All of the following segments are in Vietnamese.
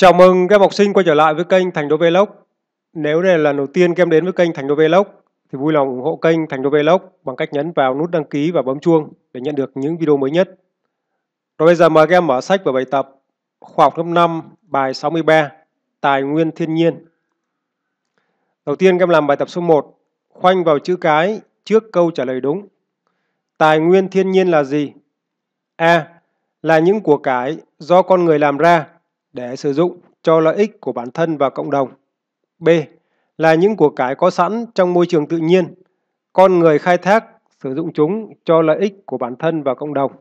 Chào mừng các học sinh quay trở lại với kênh Thành Đô Vlog. Nếu đây là lần đầu tiên các em đến với kênh Thành Đô Vlog thì vui lòng ủng hộ kênh Thành Đô Vlog bằng cách nhấn vào nút đăng ký và bấm chuông để nhận được những video mới nhất. Rồi bây giờ mời các em mở sách và bài tập khoa học lớp 5 bài 63 Tài nguyên thiên nhiên. Đầu tiên các em làm bài tập số 1, khoanh vào chữ cái trước câu trả lời đúng. Tài nguyên thiên nhiên là gì? A. Là những của cải do con người làm ra để sử dụng cho lợi ích của bản thân và cộng đồng. B. Là những của cải có sẵn trong môi trường tự nhiên, con người khai thác, sử dụng chúng cho lợi ích của bản thân và cộng đồng.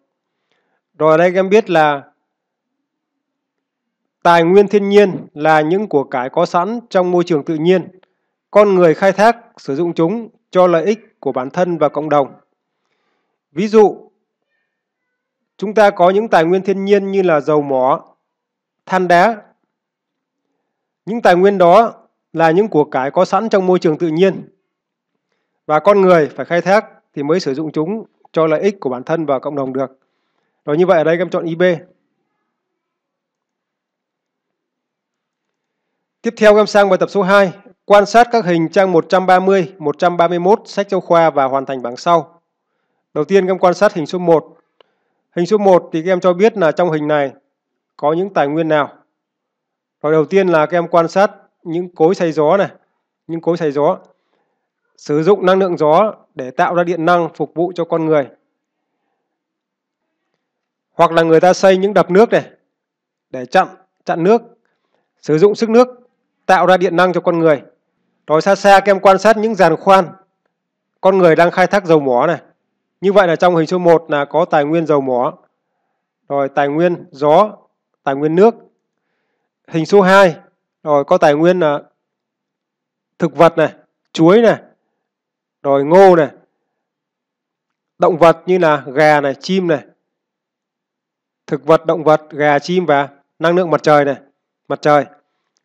Rồi đây em biết là tài nguyên thiên nhiên là những của cải có sẵn trong môi trường tự nhiên, con người khai thác, sử dụng chúng cho lợi ích của bản thân và cộng đồng. Ví dụ, chúng ta có những tài nguyên thiên nhiên như là dầu mỏ, than đá. Những tài nguyên đó là những của cải có sẵn trong môi trường tự nhiên và con người phải khai thác thì mới sử dụng chúng cho lợi ích của bản thân và cộng đồng được. Rồi như vậy ở đây em chọn IB. Tiếp theo em sang bài tập số 2, quan sát các hình trang 130, 131 sách giáo khoa và hoàn thành bảng sau. Đầu tiên em quan sát hình số 1. Hình số 1 thì các em cho biết là trong hình này có những tài nguyên nào. Loại đầu tiên là các em quan sát những cối xay gió này, những cối xay gió. Sử dụng năng lượng gió để tạo ra điện năng phục vụ cho con người. Hoặc là người ta xây những đập nước này để chặn chặn nước, sử dụng sức nước tạo ra điện năng cho con người. Rồi xa xa các em quan sát những giàn khoan con người đang khai thác dầu mỏ này. Như vậy là trong hình số 1 là có tài nguyên dầu mỏ, rồi tài nguyên gió, tài nguyên nước. Hình số 2 rồi có tài nguyên là thực vật này, chuối này, rồi ngô này. Động vật như là gà này, chim này. Thực vật, động vật, gà, chim và năng lượng mặt trời này, mặt trời.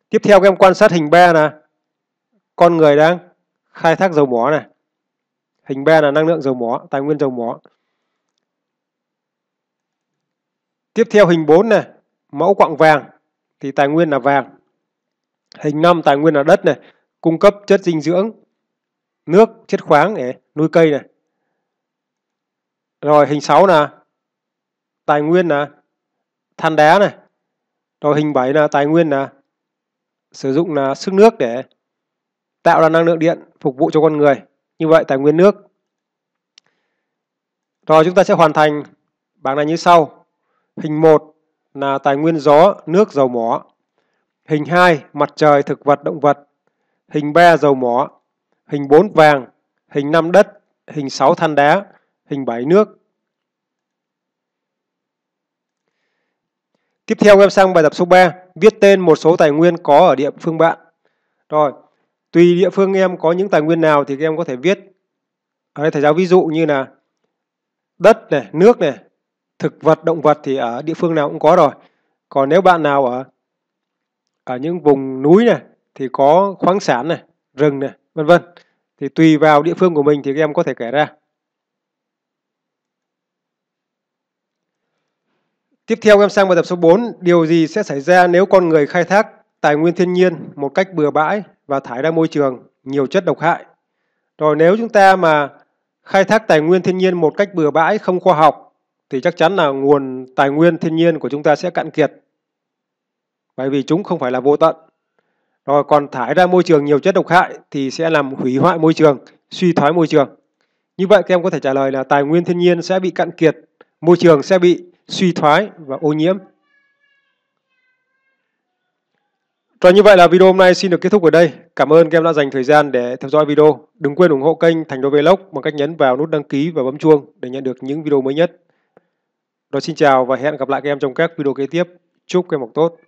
Tiếp theo các em quan sát hình 3 là con người đang khai thác dầu mỏ này. Hình 3 là năng lượng dầu mỏ, tài nguyên dầu mỏ. Tiếp theo hình 4 này mẫu quặng vàng thì tài nguyên là vàng. Hình 5 tài nguyên là đất này, cung cấp chất dinh dưỡng, nước, chất khoáng để nuôi cây này. Rồi hình 6 là tài nguyên là than đá này. Rồi hình 7 là tài nguyên là sử dụng là sức nước để tạo ra năng lượng điện phục vụ cho con người. Như vậy tài nguyên nước. Rồi chúng ta sẽ hoàn thành bảng này như sau. Hình 1 là tài nguyên gió, nước, dầu mỏ. Hình 2, mặt trời, thực vật, động vật. Hình 3, dầu mỏ. Hình 4, vàng. Hình 5, đất. Hình 6, than đá. Hình 7, nước. Tiếp theo em sang bài tập số 3, viết tên một số tài nguyên có ở địa phương bạn. Rồi, tùy địa phương em có những tài nguyên nào thì em có thể viết. Ở đây thầy giáo ví dụ như là đất này, nước này, thực vật động vật thì ở địa phương nào cũng có rồi còn nếu bạn nào ở ở những vùng núi này thì có khoáng sản này rừng này vân vân thì tùy vào địa phương của mình thì các em có thể kể ra Tiếp theo em sang bài tập số 4, điều gì sẽ xảy ra nếu con người khai thác tài nguyên thiên nhiên một cách bừa bãi và thải ra môi trường nhiều chất độc hại? Rồi nếu chúng ta mà khai thác tài nguyên thiên nhiên một cách bừa bãi không khoa học thì chắc chắn là nguồn tài nguyên thiên nhiên của chúng ta sẽ cạn kiệt bởi vì chúng không phải là vô tận rồi còn thải ra môi trường nhiều chất độc hại thì sẽ làm hủy hoại môi trường suy thoái môi trường như vậy các em có thể trả lời là tài nguyên thiên nhiên sẽ bị cạn kiệt môi trường sẽ bị suy thoái và ô nhiễm Rồi như vậy là video hôm nay xin được kết thúc ở đây. Cảm ơn các em đã dành thời gian để theo dõi video. Đừng quên ủng hộ kênh Thành Đô Vlog bằng cách nhấn vào nút đăng ký và bấm chuông để nhận được những video mới nhất. Rồi xin chào và hẹn gặp lại các em trong các video kế tiếp. Chúc các em học tốt.